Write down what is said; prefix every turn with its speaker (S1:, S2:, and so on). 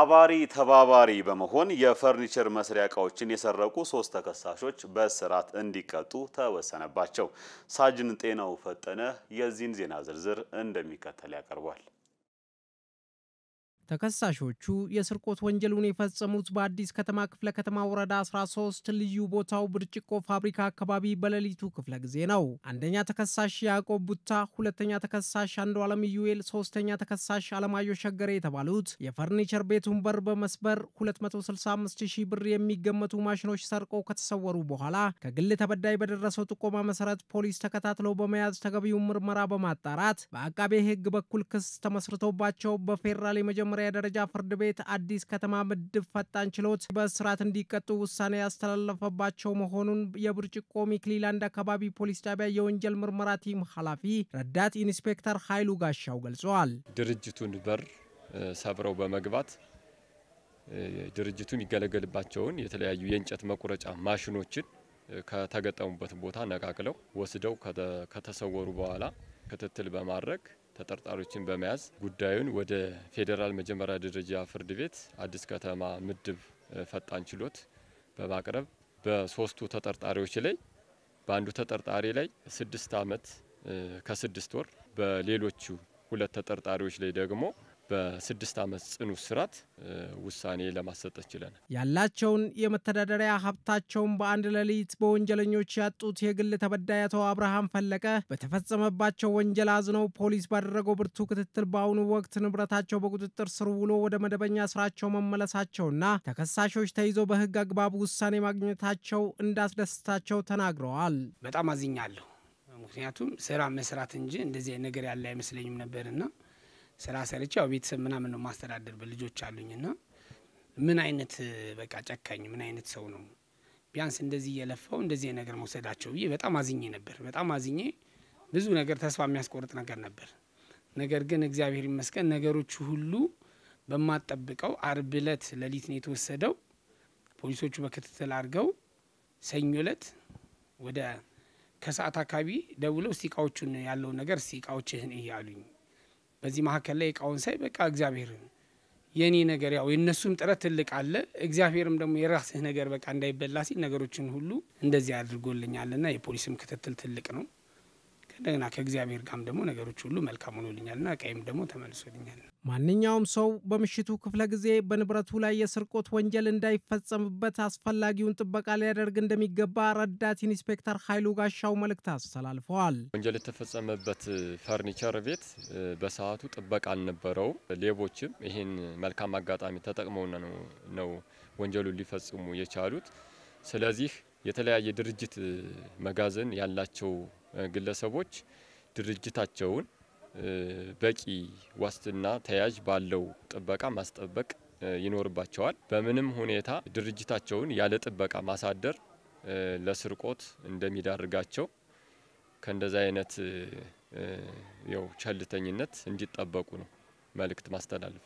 S1: አባሪ ተባባሪ በመሆን የፈርኒቸር መስሪያ እቃዎችን የሰረቁ ሶስት ተከሳሾች በእስራት እንዲቀጡ ተወሰነባቸው። ሳጅን ጤናው ፈጠነ የዚህን ዜና ዝርዝር እንደሚከተል ያቀርቧል።
S2: ተከሳሾቹ የስርቆት ወንጀሉን የፈጸሙት በአዲስ ከተማ ክፍለ ከተማ ወረዳ 13 ልዩ ቦታው ብርጭቆ ፋብሪካ አካባቢ በሌሊቱ ክፍለ ጊዜ ነው። አንደኛ ተከሳሽ ያዕቆብ ቡታ፣ ሁለተኛ ተከሳሽ አንዱ አለም ዩኤል፣ ሶስተኛ ተከሳሽ አለማዮ ሸገሬ የተባሉት የፈርኒቸር ቤቱን በር በመስበር 265000 ብር የሚገመቱ ማሽኖች ሰርቆ ከተሰወሩ በኋላ ከግል ተበዳይ በደረሰው ጥቆማ መሰረት ፖሊስ ተከታትሎ በመያዝ ተገቢውን ምርመራ በማጣራት በአቃቤ ሕግ በኩል ክስ ተመስርቶባቸው በፌዴራል የመጀመ የመጀመሪያ ደረጃ ፍርድ ቤት አዲስ ከተማ ምድብ ፈጣን ችሎት በእስራት እንዲቀጡ ውሳኔ ያስተላለፈባቸው መሆኑን የብርጭቆ ሚክሊላንድ አካባቢ ፖሊስ ጣቢያ የወንጀል ምርመራ ቲም ኃላፊ ረዳት ኢንስፔክተር ኃይሉ ጋሻው ገልጸዋል።
S1: ድርጅቱን በር ሰብረው በመግባት ድርጅቱ የሚገለገልባቸውን የተለያዩ የእንጨት መቁረጫ ማሽኖችን ከተገጠሙበት ቦታ ነቃቅለው ወስደው ከተሰወሩ በኋላ ክትትል በማድረግ ተጠርጣሪዎችን በመያዝ ጉዳዩን ወደ ፌዴራል መጀመሪያ ደረጃ ፍርድ ቤት አዲስ ከተማ ምድብ ፈጣን ችሎት በማቅረብ በሶስቱ ተጠርጣሪዎች ላይ በአንዱ ተጠርጣሪ ላይ ስድስት ዓመት ከስድስት ወር በሌሎቹ ሁለት ተጠርጣሪዎች ላይ ደግሞ በስድስት ዓመት ጽኑ እስራት ውሳኔ ለማሰጠት ችለን
S2: ያላቸውን የመተዳደሪያ ሀብታቸውን በአንድ ሌሊት በወንጀለኞች ያጡት የግል ተበዳይ አቶ አብርሃም ፈለቀ በተፈጸመባቸው ወንጀል አዝነው ፖሊስ ባደረገው ብርቱ ክትትል በአሁኑ ወቅት ንብረታቸው በቁጥጥር ስር ውሎ ወደ መደበኛ ስራቸው መመለሳቸውና ተከሳሾች ተይዘው በህግ አግባብ ውሳኔ ማግኘታቸው እንዳስደስታቸው ተናግረዋል።
S3: በጣም አዝኛለሁ። ምክንያቱም ስራ መስራት እንጂ እንደዚህ ነገር ያለ አይመስለኝም ነበርና ስራ ሰርቼ ያው ቤተሰብ ምናምን ነው ማስተዳደር በልጆች ና ምን አይነት በቃ ጨካኝ ምን አይነት ሰው ነው ቢያንስ እንደዚህ እየለፋው እንደዚህ ነገር መውሰዳቸው ብዬ በጣም አዝኜ ነበር። በጣም አዝኜ ብዙ ነገር ተስፋ የሚያስቆርጥ ነገር ነበር። ነገር ግን እግዚአብሔር ይመስገን ነገሮቹ ሁሉ በማጠብቀው አርብ እለት ነው የተወሰደው። ፖሊሶቹ በክትትል አድርገው ሰኞ እለት ወደ ከሰዓት አካባቢ ደውለው እስቲ እቃዎቹን ያለውን ነገር እስቲ እቃዎችህን እያሉኝ በዚህ መካከል ላይ እቃውን ሳይ በቃ እግዚአብሔር የኔ ነገር ያው የእነሱም ጥረት ትልቅ አለ። እግዚአብሔርም ደግሞ የራስህ ነገር በቃ እንዳይበላ ሲል ነገሮችን ሁሉ እንደዚህ አድርጎልኛልና የፖሊስም ክትትል ትልቅ ነው። እንደገና ከእግዚአብሔር ጋርም ደግሞ ነገሮች ሁሉ መልካም ሆኖልኛልና ቀይም ደግሞ ተመልሶልኛል።
S2: ማንኛውም ሰው በምሽቱ ክፍለ ጊዜ በንብረቱ ላይ የስርቆት ወንጀል እንዳይፈጸምበት አስፈላጊውን ጥበቃ ሊያደርግ እንደሚገባ ረዳት ኢንስፔክተር ኃይሉ ጋሻው መልእክት አስተላልፈዋል።
S1: ወንጀል የተፈጸመበት ፈርኒቸር ቤት በሰዓቱ ጥበቃ አልነበረውም። ሌቦችም ይህን መልካም አጋጣሚ ተጠቅመው ነው ወንጀሉን ሊፈጽሙ የቻሉት። ስለዚህ የተለያየ ድርጅት መጋዘን ያላቸው ግለሰቦች ድርጅታቸውን በቂ ዋስትና ተያዥ ባለው ጥበቃ ማስጠበቅ ይኖርባቸዋል። በምንም ሁኔታ ድርጅታቸውን ያለ ጥበቃ ማሳደር ለስርቆት እንደሚዳርጋቸው ከእንደዚ አይነት ቸልተኝነት እንዲጠበቁ ነው መልእክት ማስተላለፍ